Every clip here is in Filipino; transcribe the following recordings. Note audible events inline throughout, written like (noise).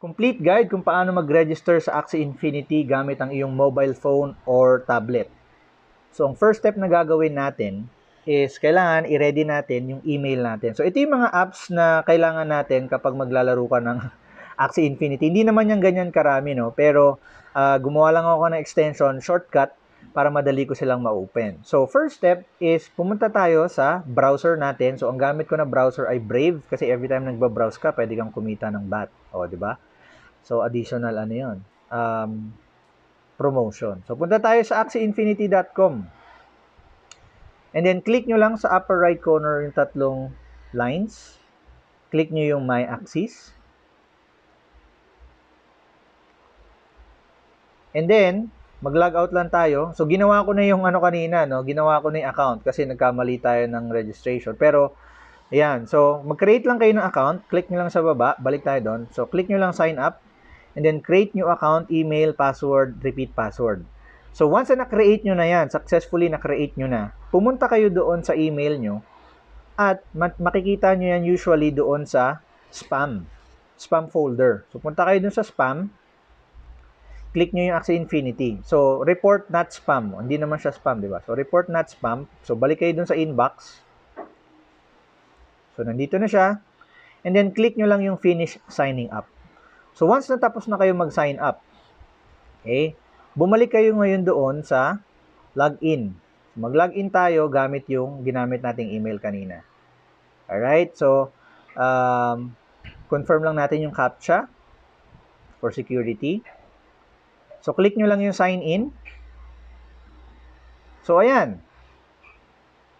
Complete guide kung paano mag-register sa Axie Infinity gamit ang iyong mobile phone or tablet. So, ang first step na gagawin natin is kailangan i-ready natin yung email natin. So, ito yung mga apps na kailangan natin kapag maglalaro ka ng (laughs) Axie Infinity. Hindi naman yung ganyan karami, no? Pero, uh, gumawa lang ako ng extension, shortcut, para madali ko silang ma-open. So, first step is pumunta tayo sa browser natin. So, ang gamit ko na browser ay Brave kasi every time nagba-browse ka, pwede kang kumita ng bat. O, di ba? So, additional ano 'yon? Um, promotion. So, punta tayo sa axiinfinity.com. And then, click nyo lang sa upper right corner yung tatlong lines. Click nyo yung My Axis. And then, mag-log out lang tayo. So, ginawa ko na yung ano kanina, no? Ginawa ko na yung account kasi nagkamali tayo ng registration. Pero, ayan. So, mag-create lang kayo ng account. Click nyo lang sa baba. Balik tayo doon. So, click nyo lang sign up and then create new account, email, password, repeat password. So once na create nyo na yan, successfully na-create nyo na, pumunta kayo doon sa email nyo at makikita nyo yan usually doon sa spam, spam folder. So punta kayo doon sa spam, click nyo yung Axie Infinity. So report not spam, hindi naman siya spam, di ba? So report not spam, so balik kayo doon sa inbox. So nandito na siya, and then click nyo lang yung finish signing up. So once natapos na kayo mag-sign up, okay, bumalik kayo ngayon doon sa login. So, mag-login tayo gamit yung ginamit nating email kanina. Alright, so um, confirm lang natin yung CAPTCHA for security. So click nyo lang yung sign in. So ayan.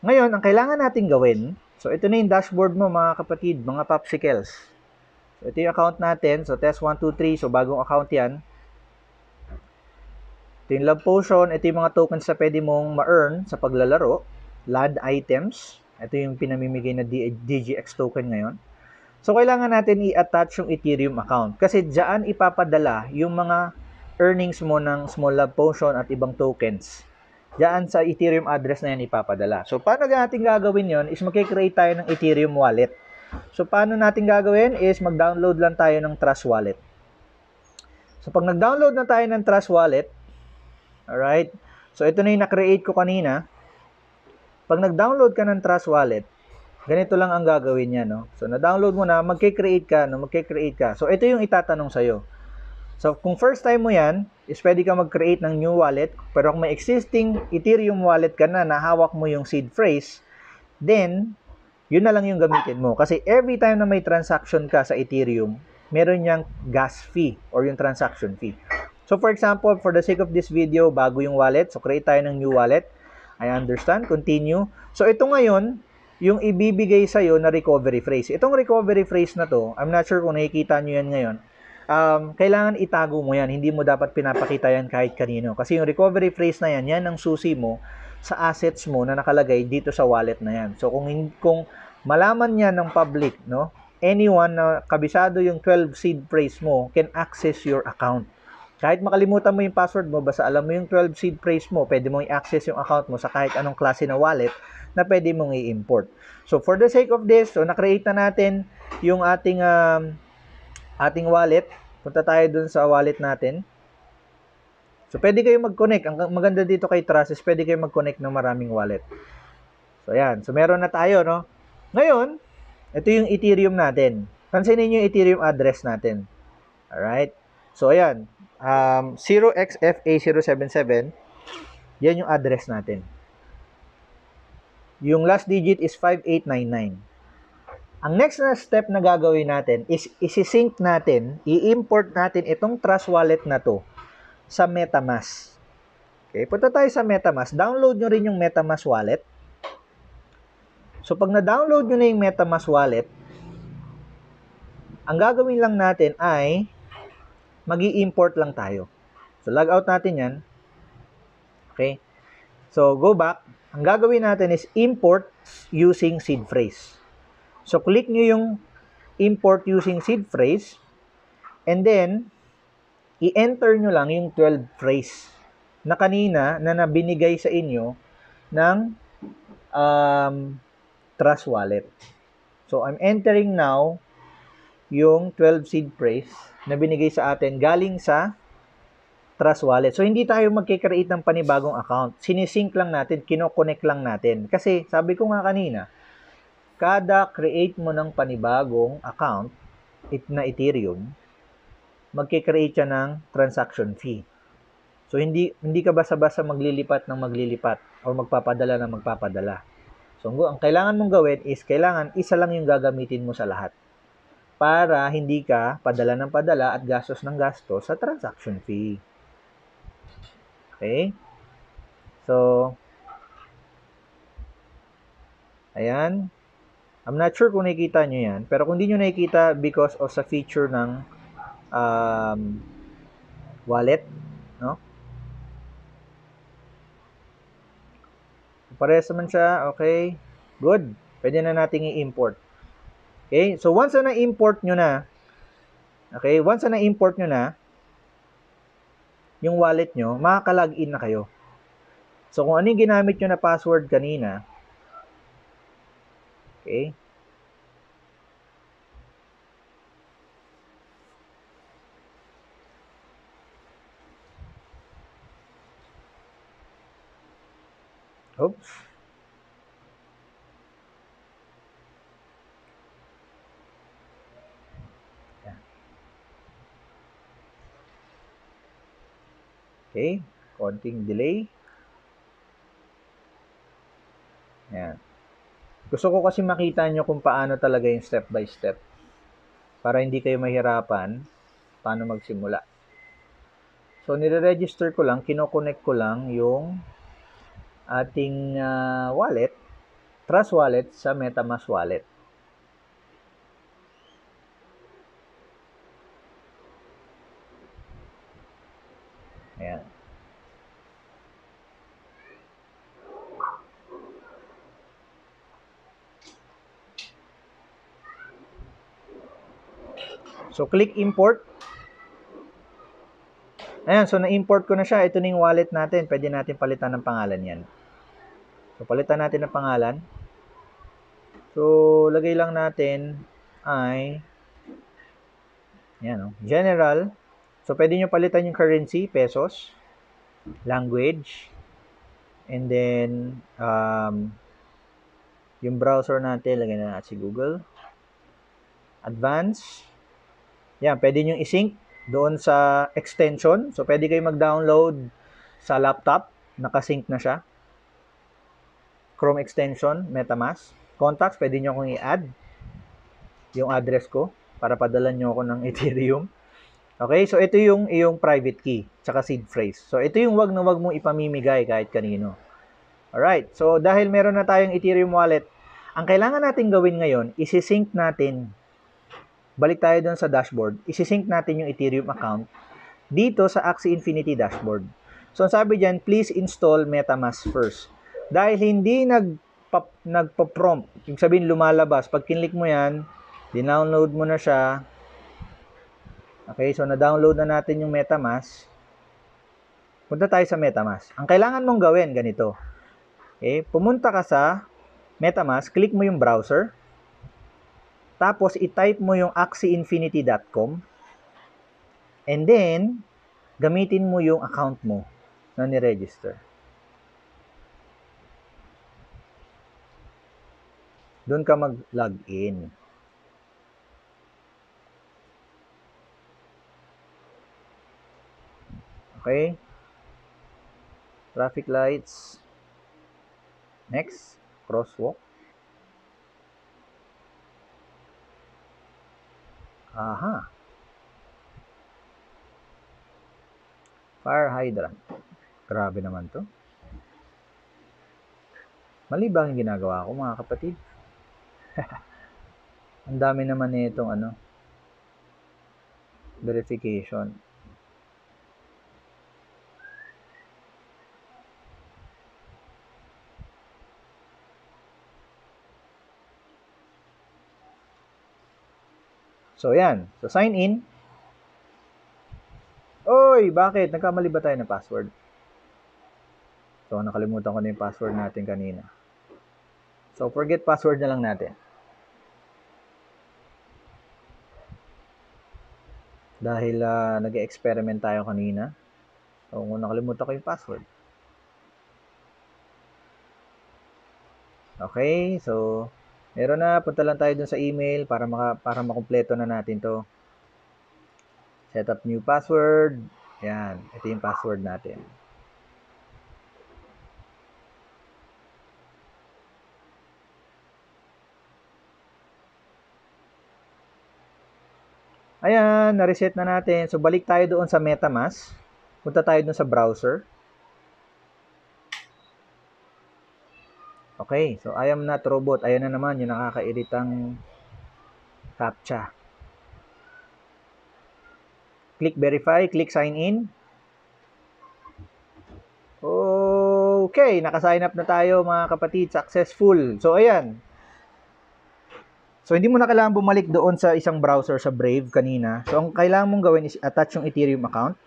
Ngayon, ang kailangan natin gawin, so ito na yung dashboard mo mga kapatid, mga popsicles. Ito yung account natin. So, test 123. So, bagong account yan. Ito yung love potion. Ito yung mga tokens na pwede mong ma-earn sa paglalaro. Land items. Ito yung pinamimigay na DGX token ngayon. So, kailangan natin i-attach yung Ethereum account. Kasi dyan ipapadala yung mga earnings mo ng small lab potion at ibang tokens. Dyan sa Ethereum address na yan ipapadala. So, paano natin gagawin yon is mag-create tayo ng Ethereum wallet. So, paano natin gagawin is mag-download lang tayo ng Trust Wallet. So, pag nag-download na tayo ng Trust Wallet, alright, so ito na yung na-create ko kanina. Pag nag-download ka ng Trust Wallet, ganito lang ang gagawin niya, no? So, na-download mo na, mag-create ka, no? Mag-create ka. So, ito yung itatanong sa'yo. So, kung first time mo yan, is pwede ka mag-create ng new wallet. Pero kung may existing Ethereum wallet ka na, nahawak mo yung seed phrase, then, yun na lang yung gamitin mo. Kasi every time na may transaction ka sa Ethereum, meron niyang gas fee or yung transaction fee. So for example, for the sake of this video, bago yung wallet, so create tayo ng new wallet. I understand, continue. So ito ngayon, yung ibibigay sa'yo na recovery phrase. Itong recovery phrase na to, I'm not sure kung nakikita niyo yan ngayon, um, kailangan itago mo yan. Hindi mo dapat pinapakita yan kahit kanino. Kasi yung recovery phrase na yan, yan ang susi mo sa assets mo na nakalagay dito sa wallet na yan. So kung kung malaman niya ng public, no? Anyone na kabisado yung 12 seed phrase mo can access your account. Kahit makalimutan mo yung password mo, basta alam mo yung 12 seed phrase mo, pwede mong i-access yung account mo sa kahit anong klase na wallet na pwede mong i-import. So for the sake of this, so na-create na natin yung ating um, ating wallet. Punta tayo dun sa wallet natin. So, pwede kayo mag-connect. Ang maganda dito kay Trust is pwede kayo mag-connect ng maraming wallet. So, ayan. So, meron na tayo, no? Ngayon, ito yung Ethereum natin. Pansinin nyo yung Ethereum address natin. Alright? So, ayan. Um, 0xFA077. Yan yung address natin. Yung last digit is 5899. Ang next na step na gagawin natin is isi-sync natin, i-import natin itong Trust Wallet na to sa MetaMask. Okay, punta tayo sa MetaMask. Download nyo rin yung MetaMask wallet. So, pag na-download nyo na yung MetaMask wallet, ang gagawin lang natin ay mag import lang tayo. So, log out natin yan. Okay? So, go back. Ang gagawin natin is import using seed phrase. So, click nyo yung import using seed phrase. And then, i-enter nyo lang yung 12 phrase na kanina na nabinigay sa inyo ng um, Trust Wallet. So, I'm entering now yung 12 seed phrase na binigay sa atin galing sa Trust Wallet. So, hindi tayo magkikreate ng panibagong account. Sinisync lang natin, kinoconnect lang natin. Kasi, sabi ko nga kanina, kada create mo ng panibagong account it na Ethereum, magkikreate siya ng transaction fee. So, hindi, hindi ka basta-basta maglilipat ng maglilipat or magpapadala ng magpapadala. So, ang kailangan mong gawin is kailangan isa lang yung gagamitin mo sa lahat para hindi ka padala ng padala at gastos ng gastos sa transaction fee. Okay? So, ayan. I'm not sure kung nakikita nyo yan, pero kung hindi nyo nakikita because of sa feature ng um, wallet, no? Parehas naman siya, okay? Good. Pwede na nating i-import. Okay? So, once na na-import nyo na, okay, once na na-import nyo na, yung wallet nyo, makaka-login na kayo. So, kung ano yung ginamit nyo na password kanina, okay, Oops. Okay, konting delay. Yan. Gusto ko kasi makita nyo kung paano talaga yung step by step. Para hindi kayo mahirapan paano magsimula. So, nire-register ko lang, kinoconnect ko lang yung ating uh, wallet, Trust Wallet sa MetaMask Wallet. Ayan. So click import Ayan, so na-import ko na siya. Ito na yung wallet natin. Pwede natin palitan ng pangalan yan. So, palitan natin ng pangalan. So, lagay lang natin ay yan, oh, general. So, pwede nyo palitan yung currency, pesos, language, and then um, yung browser natin, lagay na natin si Google. Advanced. Yan, pwede nyo isync doon sa extension. So, pwede kayo mag-download sa laptop. Nakasync na siya. Chrome extension, MetaMask. Contacts, pwede nyo akong i-add yung address ko para padalan nyo ako ng (laughs) Ethereum. Okay, so ito yung iyong private key, tsaka seed phrase. So, ito yung wag na wag mong ipamimigay kahit kanino. Alright, so dahil meron na tayong Ethereum wallet, ang kailangan natin gawin ngayon, isi-sync natin balik tayo dun sa dashboard, isisync natin yung Ethereum account dito sa Axie Infinity dashboard. So, ang sabi dyan, please install MetaMask first. Dahil hindi nag nagpa-prompt, yung sabihin lumalabas, pag kinlik mo yan, dinownload mo na siya. Okay, so na-download na natin yung MetaMask. Punta tayo sa MetaMask. Ang kailangan mong gawin, ganito. Okay, pumunta ka sa MetaMask, click mo yung browser. Tapos, i-type mo yung axiinfinity.com. And then, gamitin mo yung account mo na ni-register. Doon ka mag-login. Okay? Traffic lights. Next, crosswalk. Aha. Fire hydrant. Grabe naman to. Mali ba ang ginagawa ko mga kapatid? (laughs) ang dami naman nitong ano verification. So, yan. So, sign in. Oy, bakit? Nagkamali ba tayo ng password? So, nakalimutan ko na yung password natin kanina. So, forget password na lang natin. Dahil uh, ah, nag-experiment tayo kanina. So, nakalimutan ko yung password. Okay, so Meron na, punta lang tayo dun sa email para maka, para makumpleto na natin 'to. Set up new password. Yan, ito yung password natin. Ayan, na-reset na natin. So, balik tayo doon sa MetaMask. Punta tayo doon sa browser. Okay, so I am not robot. Ayan na naman yung nakakairitang CAPTCHA. Click verify, click sign in. Okay, naka-sign up na tayo mga kapatid, successful. So ayan. So hindi mo na kailangan bumalik doon sa isang browser sa Brave kanina. So ang kailangan mong gawin is attach yung Ethereum account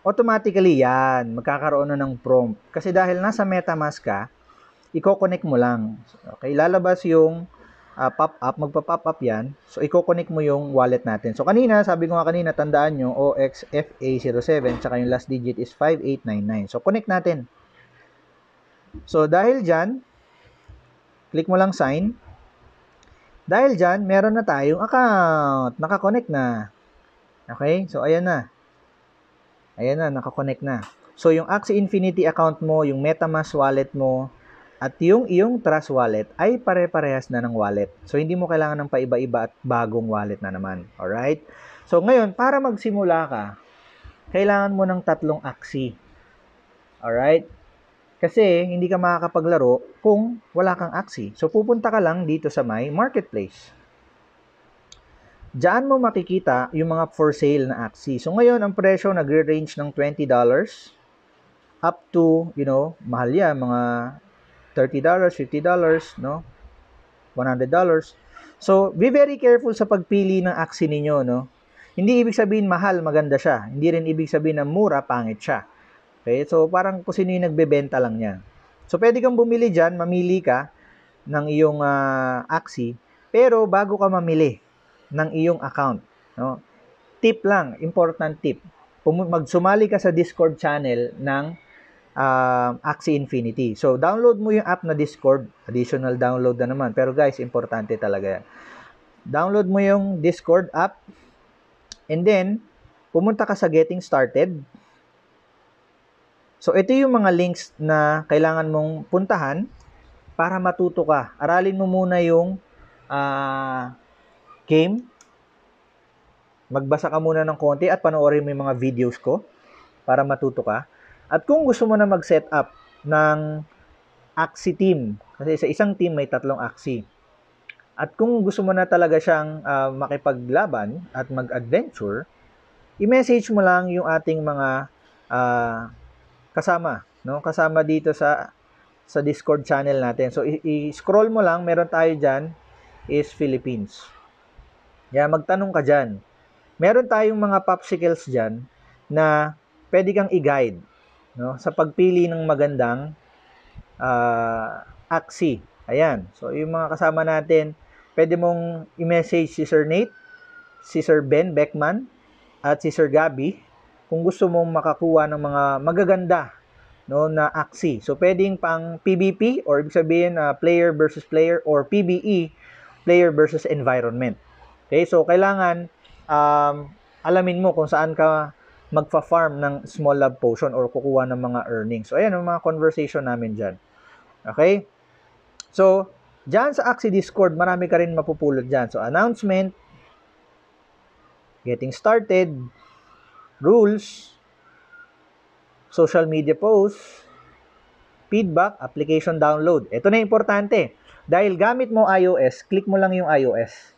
automatically yan, magkakaroon na ng prompt. Kasi dahil nasa MetaMask ka, i-connect mo lang. Okay, lalabas yung uh, ah, pop-up, magpa-pop up yan. So, i-connect mo yung wallet natin. So, kanina, sabi ko nga kanina, tandaan nyo, OXFA07, tsaka yung last digit is 5899. So, connect natin. So, dahil dyan, click mo lang sign. Dahil dyan, meron na tayong account. Nakakonect na. Okay? So, ayan na. Ayan na, nakakonect na. So, yung Axie Infinity account mo, yung MetaMask wallet mo, at yung iyong Trust Wallet ay pare-parehas na ng wallet. So, hindi mo kailangan ng paiba-iba at bagong wallet na naman. Alright? So, ngayon, para magsimula ka, kailangan mo ng tatlong aksi. Alright? Kasi, hindi ka makakapaglaro kung wala kang aksi. So, pupunta ka lang dito sa my marketplace. Diyan mo makikita yung mga for sale na aksi. So, ngayon, ang presyo nag range ng $20 up to, you know, mahal yan, mga $30, $50, no? $100. So, be very careful sa pagpili ng aksi ninyo, no? Hindi ibig sabihin mahal, maganda siya. Hindi rin ibig sabihin na mura, pangit siya. Okay? So, parang kung sino yung nagbebenta lang niya. So, pwede kang bumili dyan, mamili ka ng iyong uh, aksi, pero bago ka mamili ng iyong account, no? Tip lang, important tip. Pum- magsumali ka sa Discord channel ng uh, Axie Infinity. So, download mo yung app na Discord. Additional download na naman. Pero guys, importante talaga yan. Download mo yung Discord app. And then, pumunta ka sa Getting Started. So, ito yung mga links na kailangan mong puntahan para matuto ka. Aralin mo muna yung uh, game. Magbasa ka muna ng konti at panoorin mo yung mga videos ko para matuto ka. At kung gusto mo na mag-set up ng axi team, kasi sa isang team may tatlong axi. At kung gusto mo na talaga siyang uh, makipaglaban at mag-adventure, i-message mo lang yung ating mga uh, kasama, no? Kasama dito sa sa Discord channel natin. So i-scroll mo lang, meron tayo diyan is Philippines. yeah, magtanong ka diyan. Meron tayong mga popsicles diyan na pwede kang i-guide no? Sa pagpili ng magandang uh, aksi. Ayan. So, yung mga kasama natin, pwede mong i-message si Sir Nate, si Sir Ben Beckman, at si Sir Gabby kung gusto mong makakuha ng mga magaganda no na aksi. So pwedeng pang PBP or ibig sabihin uh, player versus player or PBE, player versus environment. Okay? So kailangan um, alamin mo kung saan ka magfa-farm ng small lab potion or kukuha ng mga earnings. So, ayan ang mga conversation namin dyan. Okay? So, dyan sa Axie Discord, marami ka rin mapupulot dyan. So, announcement, getting started, rules, social media posts, feedback, application download. Ito na importante. Dahil gamit mo iOS, click mo lang yung iOS.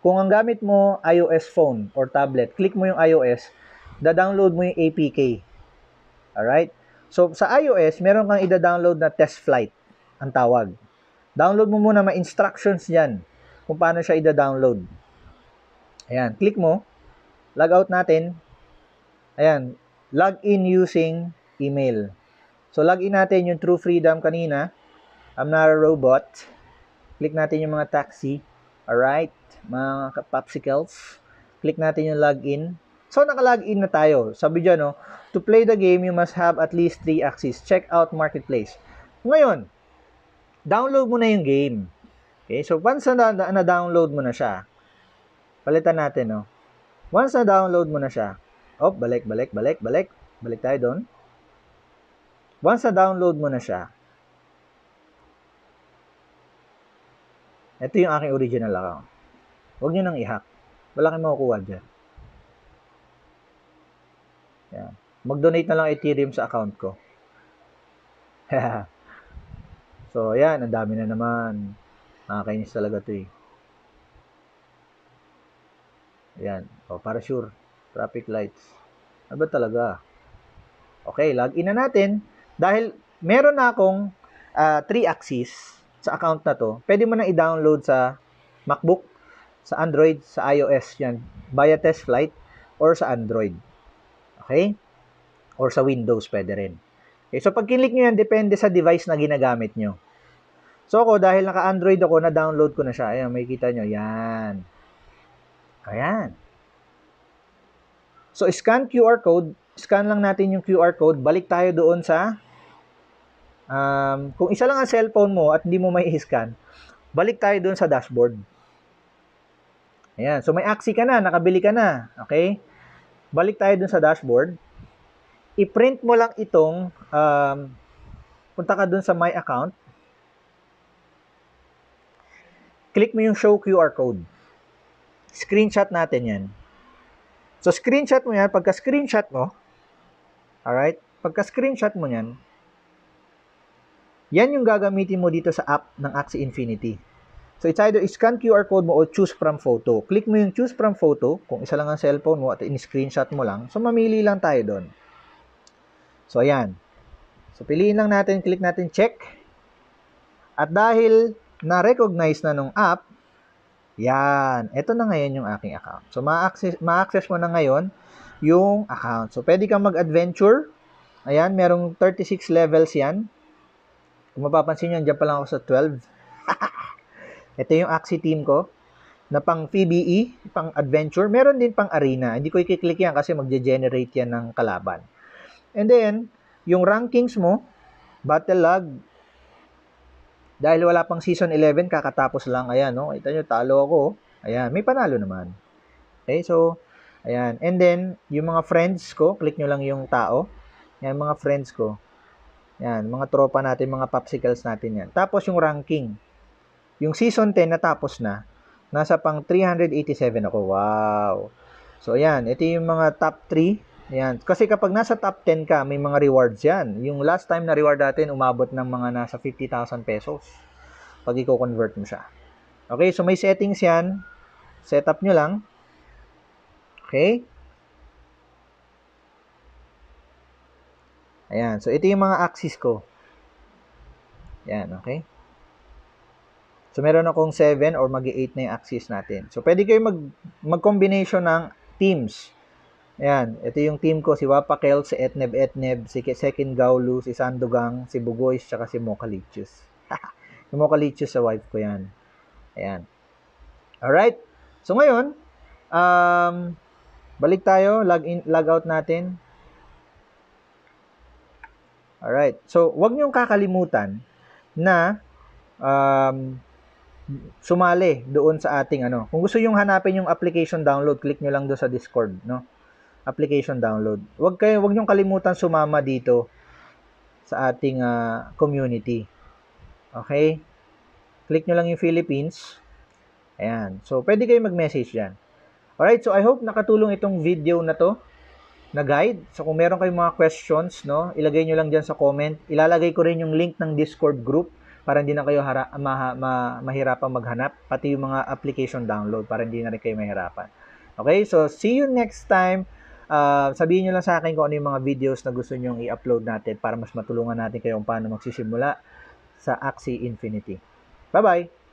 Kung ang gamit mo iOS phone or tablet, click mo yung iOS da-download mo yung APK. All right? So, sa iOS, meron kang ida-download na test flight, ang tawag. Download mo muna, may instructions yan kung paano siya ida-download. Ayan, click mo. Log out natin. Ayan, log in using email. So, log in natin yung True Freedom kanina. I'm not a robot. Click natin yung mga taxi. All right, mga popsicles. Click natin yung login. So, nakalagin na tayo. Sabi dyan, no? To play the game, you must have at least 3 axes. Check out Marketplace. Ngayon, download mo na yung game. Okay? So, once na, na-download mo na siya, palitan natin, no? Once na-download mo na siya, oh, balik, balik, balik, balik. Balik tayo doon. Once na-download mo na siya, ito yung aking original account. Huwag nyo nang i-hack. Wala kang makukuha dyan. mag-donate na lang Ethereum sa account ko. (laughs) so, ayan, ang dami na naman. Nakakainis talaga to eh. Ayan, oh, para sure. Traffic lights. Ano talaga? Okay, login na natin. Dahil meron na akong uh, ah, 3-axis sa account na to, pwede mo na i-download sa MacBook, sa Android, sa iOS yan, via test flight or sa Android. Okay? or sa Windows pwede rin. Okay, so pag kinlik nyo yan, depende sa device na ginagamit nyo. So ako, dahil naka-Android ako, na-download ko na siya. Ayan, may kita nyo. Yan. Ayan. So, scan QR code. Scan lang natin yung QR code. Balik tayo doon sa... Um, kung isa lang ang cellphone mo at hindi mo may scan, balik tayo doon sa dashboard. Ayan. So, may Axie ka na. Nakabili ka na. Okay? Balik tayo doon sa dashboard i-print mo lang itong, um, punta ka dun sa My Account, click mo yung Show QR Code. Screenshot natin yan. So, screenshot mo yan. Pagka-screenshot mo, alright, pagka-screenshot mo yan, yan yung gagamitin mo dito sa app ng Axie Infinity. So, it's either scan QR code mo or choose from photo. Click mo yung choose from photo, kung isa lang ang cellphone mo at in-screenshot mo lang. So, mamili lang tayo doon. So, ayan. So, piliin lang natin, click natin check. At dahil na-recognize na nung app, yan, ito na ngayon yung aking account. So, ma-access, ma-access mo na ngayon yung account. So, pwede kang mag-adventure. Ayan, merong 36 levels yan. Kung mapapansin nyo, dyan pa lang ako sa 12. ito (laughs) yung Axie team ko na pang PBE, pang adventure. Meron din pang arena. Hindi ko i-click yan kasi magje-generate yan ng kalaban. And then, yung rankings mo, battle log, dahil wala pang season 11, kakatapos lang. Ayan, no? Kita nyo, talo ako. Ayan, may panalo naman. Okay, so, ayan. And then, yung mga friends ko, click nyo lang yung tao. yan, mga friends ko. Ayan, mga tropa natin, mga popsicles natin yan. Tapos yung ranking. Yung season 10 natapos na, nasa pang 387 ako. Wow! So, ayan, ito yung mga top 3 Ayan. Kasi kapag nasa top 10 ka, may mga rewards yan. Yung last time na reward natin, umabot ng mga nasa 50,000 pesos pag i-convert mo siya. Okay, so may settings yan. Setup nyo lang. Okay? Ayan. So, ito yung mga axis ko. Ayan, okay? So, meron akong 7 or mag 8 na yung axis natin. So, pwede kayo mag, mag-combination ng teams. Ayan, ito yung team ko, si Wapakel, si Etneb Etneb, si Second Gaulu, si Sandugang, si Bugoy, tsaka si Mokalichus. (laughs) si Mokalichus sa wife ko yan. Ayan. Alright, so ngayon, um, balik tayo, log in, log out natin. Alright, so wag niyong kakalimutan na um, sumali doon sa ating ano. Kung gusto yung hanapin yung application download, click nyo lang doon sa Discord, no? application download. Huwag kayo huwag niyo kalimutan sumama dito sa ating uh, community. Okay? Click niyo lang yung Philippines. Ayan. So, pwede kayo mag-message diyan. Alright, so I hope nakatulong itong video na to na guide. So, kung meron kayong mga questions, no, ilagay nyo lang dyan sa comment. Ilalagay ko rin yung link ng Discord group para hindi na kayo hara- ma- ma- mahirapan maghanap, pati yung mga application download para hindi na rin kayo mahirapan. Okay, so see you next time. Uh, sabihin nyo lang sa akin kung ano yung mga videos na gusto nyong i-upload natin para mas matulungan natin kayo kung paano magsisimula sa Axie Infinity. Bye-bye!